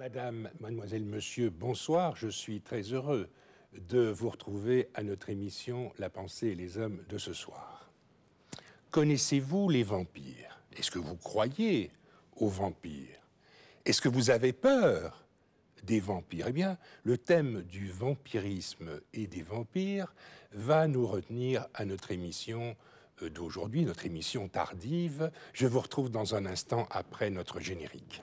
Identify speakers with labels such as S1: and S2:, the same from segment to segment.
S1: Madame, mademoiselle, monsieur, bonsoir. Je suis très heureux de vous retrouver à notre émission La pensée et les hommes de ce soir. Connaissez-vous les vampires Est-ce que vous croyez aux vampires Est-ce que vous avez peur des vampires Eh bien, le thème du vampirisme et des vampires va nous retenir à notre émission euh, d'aujourd'hui, notre émission tardive. Je vous retrouve dans un instant après notre générique.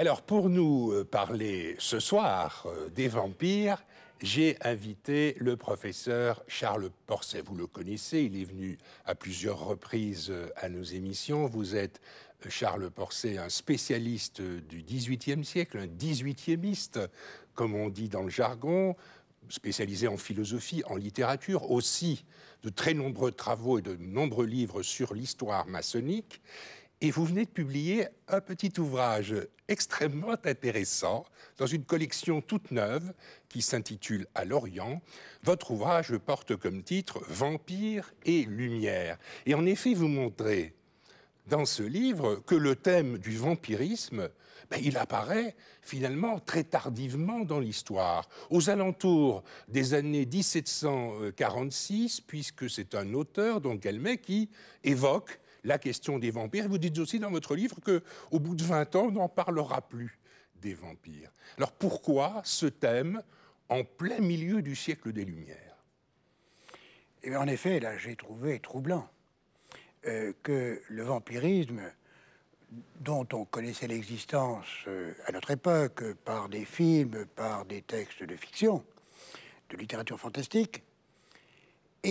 S1: Alors, pour nous euh, parler ce soir euh, des vampires, j'ai invité le professeur Charles Porcet. Vous le connaissez, il est venu à plusieurs reprises euh, à nos émissions. Vous êtes, Charles Porcet, un spécialiste du XVIIIe siècle, un 18e comme on dit dans le jargon, spécialisé en philosophie, en littérature, aussi de très nombreux travaux et de nombreux livres sur l'histoire maçonnique. Et vous venez de publier un petit ouvrage extrêmement intéressant dans une collection toute neuve qui s'intitule À l'Orient. Votre ouvrage porte comme titre Vampires et Lumière. Et en effet, vous montrez dans ce livre que le thème du vampirisme, ben, il apparaît finalement très tardivement dans l'histoire, aux alentours des années 1746, puisque c'est un auteur, donc Galmet, qui évoque la question des vampires. vous dites aussi dans votre livre au bout de 20 ans, on n'en parlera plus des vampires. Alors pourquoi ce thème en plein milieu du siècle des
S2: Lumières et eh En effet, là, j'ai trouvé troublant euh, que le vampirisme, dont on connaissait l'existence euh, à notre époque par des films, par des textes de fiction, de littérature fantastique,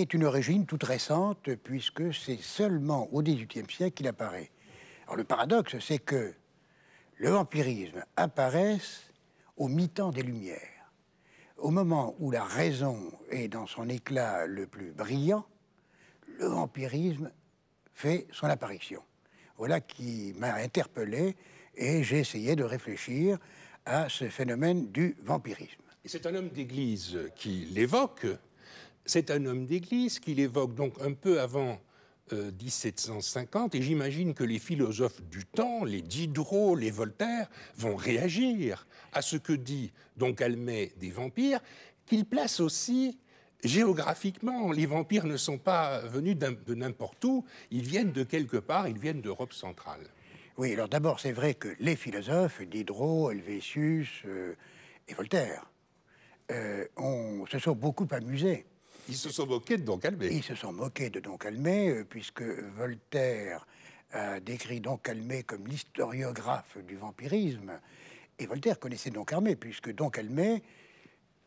S2: est une origine toute récente, puisque c'est seulement au XVIIIe siècle qu'il apparaît. Alors le paradoxe, c'est que le vampirisme apparaît au mi-temps des Lumières. Au moment où la raison est dans son éclat le plus brillant, le vampirisme fait son apparition. Voilà qui m'a interpellé et j'ai essayé de réfléchir à ce phénomène du vampirisme. c'est un homme d'église qui
S1: l'évoque, c'est un homme d'Église qu'il évoque donc un peu avant 1750, euh, et j'imagine que les philosophes du temps, les Diderot, les Voltaire, vont réagir à ce que dit donc Almet des vampires, qu'il place aussi géographiquement. Les vampires ne sont pas venus de n'importe où, ils
S2: viennent de quelque part, ils viennent d'Europe centrale. Oui, alors d'abord, c'est vrai que les philosophes, Diderot, Helvétius euh, et Voltaire, euh, se sont beaucoup amusés ils se sont moqués de Don Calmet. Ils se sont moqués de Don Calmet, euh, puisque Voltaire a décrit Don Calmet comme l'historiographe du vampirisme. Et Voltaire connaissait Don Calmet, puisque Don Calmet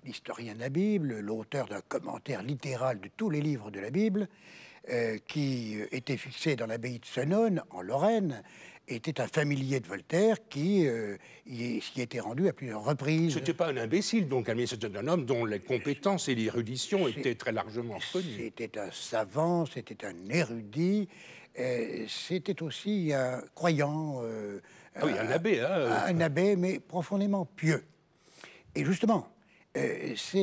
S2: l'historien de la Bible, l'auteur d'un commentaire littéral de tous les livres de la Bible, euh, qui euh, était fixé dans l'abbaye de Senon, en Lorraine, était un familier de Voltaire qui euh, s'y était rendu à plusieurs reprises. Ce n'était
S1: pas un imbécile, donc, c'était un homme dont les compétences et
S2: l'érudition étaient très largement connues. C'était un savant, c'était un érudit, c'était aussi un croyant. Ah oui, un abbé. Hein. Un abbé, mais profondément pieux. Et justement, euh, c'est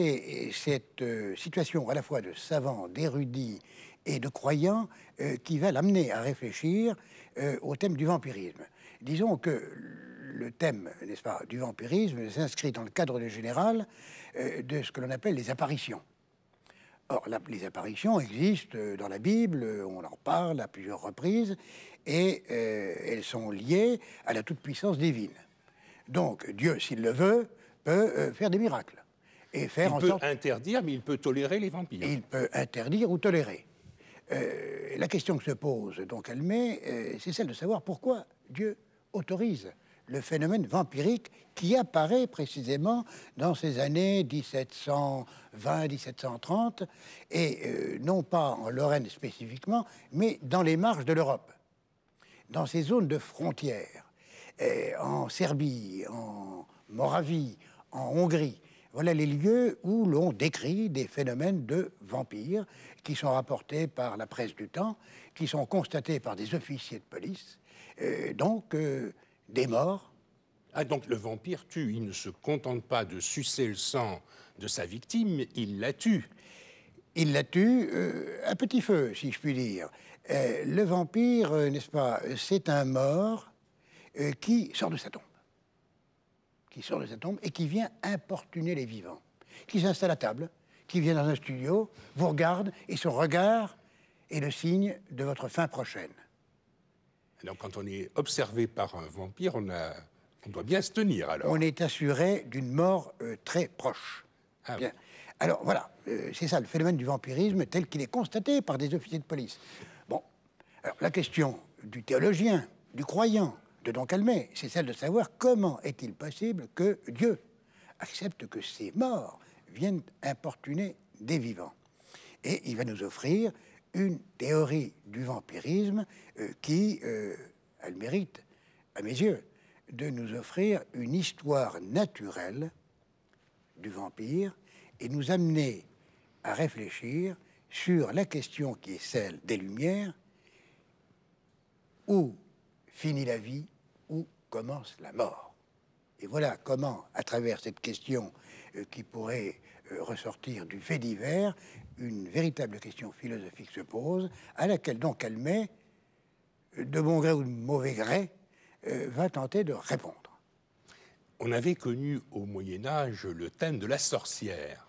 S2: euh, cette euh, situation à la fois de savants, d'érudits et de croyants qui va l'amener à réfléchir au thème du vampirisme. Disons que le thème, n'est-ce pas, du vampirisme s'inscrit dans le cadre général de ce que l'on appelle les apparitions. Or, les apparitions existent dans la Bible, on en parle à plusieurs reprises, et elles sont liées à la toute-puissance divine. Donc, Dieu, s'il le veut, peut faire des miracles il peut interdire, mais il peut tolérer les vampires. Il peut interdire ou tolérer. Euh, la question que se pose donc Almé, euh, c'est celle de savoir pourquoi Dieu autorise le phénomène vampirique qui apparaît précisément dans ces années 1720-1730, et euh, non pas en Lorraine spécifiquement, mais dans les marges de l'Europe, dans ces zones de frontières, en Serbie, en Moravie, en Hongrie. Voilà les lieux où l'on décrit des phénomènes de vampires qui sont rapportés par la presse du temps, qui sont constatés par des officiers de police, euh, donc euh, des morts. Ah,
S1: donc le vampire tue, il ne se contente pas de sucer le sang de sa victime, il la
S2: tue. Il la tue euh, à petit feu, si je puis dire. le vampire, n'est-ce pas, c'est un mort qui sort de sa tombe qui sort de sa tombe et qui vient importuner les vivants, qui s'installe à table, qui vient dans un studio, vous regarde et son regard est le signe de votre fin prochaine.
S1: Alors quand on est observé par un vampire, on, a, doit bien se
S2: tenir alors. On est assuré d'une mort euh, très proche. Ah bien. Alors voilà, euh, c'est ça le phénomène du vampirisme tel qu'il est constaté par des officiers de police. Bon, alors la question du théologien, du croyant, de c'est celle de savoir comment est-il possible que Dieu accepte que ces morts viennent importuner des vivants. Et il va nous offrir une théorie du vampirisme euh, qui euh, elle mérite, à mes yeux, de nous offrir une histoire naturelle du vampire et nous amener à réfléchir sur la question qui est celle des Lumières, où finit la vie où commence la mort. Et voilà comment, à travers cette question euh, qui pourrait euh, ressortir du fait divers, une véritable question philosophique se pose, à laquelle donc Calmet, euh, de bon gré ou de mauvais gré, va tenter de répondre.
S1: On avait connu au Moyen Âge le thème de la sorcière.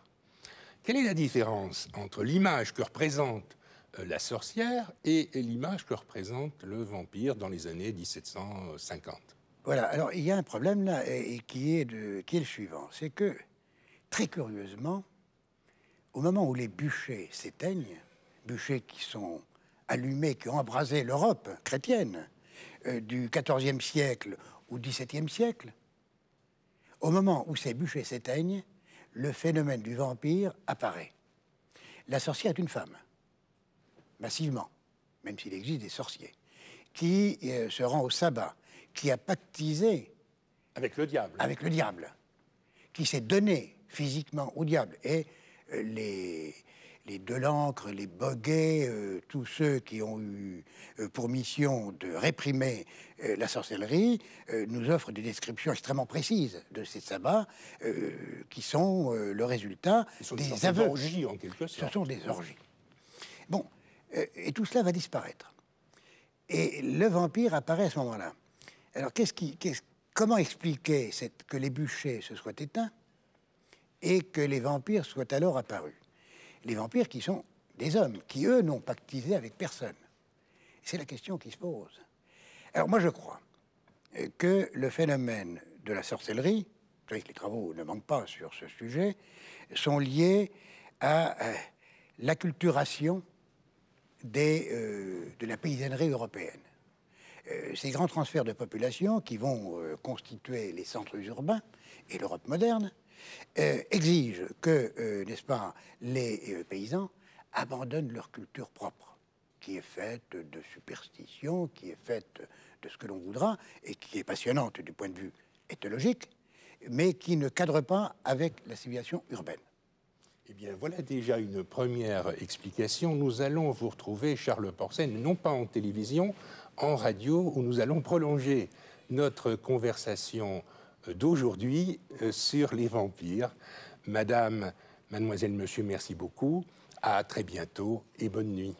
S1: Quelle est la différence entre l'image que représente euh, la sorcière et l'image que représente le vampire dans les années 1750.
S2: Voilà, alors il y a un problème là et, qui, est le suivant, c'est que, très curieusement, au moment où les bûchers s'éteignent, bûchers qui sont allumés, qui ont embrasé l'Europe chrétienne euh, du XIVe siècle au XVIIe siècle, au moment où ces bûchers s'éteignent, le phénomène du vampire apparaît. La sorcière est une femme massivement, même s'il existe des sorciers, qui euh, se rend au sabbat, qui a pactisé avec le diable, avec le diable, qui s'est donné physiquement au diable, et euh, les les Delancre, les Boguet, euh, tous ceux qui ont eu pour mission de réprimer la sorcellerie, nous offrent des descriptions extrêmement précises de ces sabbats qui sont le résultat sont des, Orgies, en quelque sorte. Ce sont des orgies. Bon, euh, et tout cela va disparaître. Et le vampire apparaît à ce moment-là. Alors, qu'est-ce qui, comment expliquer que les bûchers se soient éteints et que les vampires soient alors apparus Les vampires qui sont des hommes, qui eux n'ont pactisé avec personne. C'est la question qui se pose. Alors, moi, je crois euh, que le phénomène de la sorcellerie, vous savez que les travaux ne manquent pas sur ce sujet, sont liés à euh, l'acculturation euh, de la paysannerie européenne. Euh, ces grands transferts de population qui vont euh, constituer les centres urbains et l'Europe moderne exigent que, n'est-ce pas, les paysans abandonnent leur culture propre, qui est faite de superstitions, qui est faite de ce que l'on voudra, et qui est passionnante du point de vue éthologique, mais qui ne cadre pas avec la civilisation urbaine. Eh bien, voilà
S1: déjà une première explication. Nous allons vous retrouver, Charles Porcel, non pas en télévision, en radio, où nous allons prolonger notre conversation d'aujourd'hui euh, sur les vampires. Madame, mademoiselle, monsieur, merci beaucoup. À très bientôt et bonne nuit.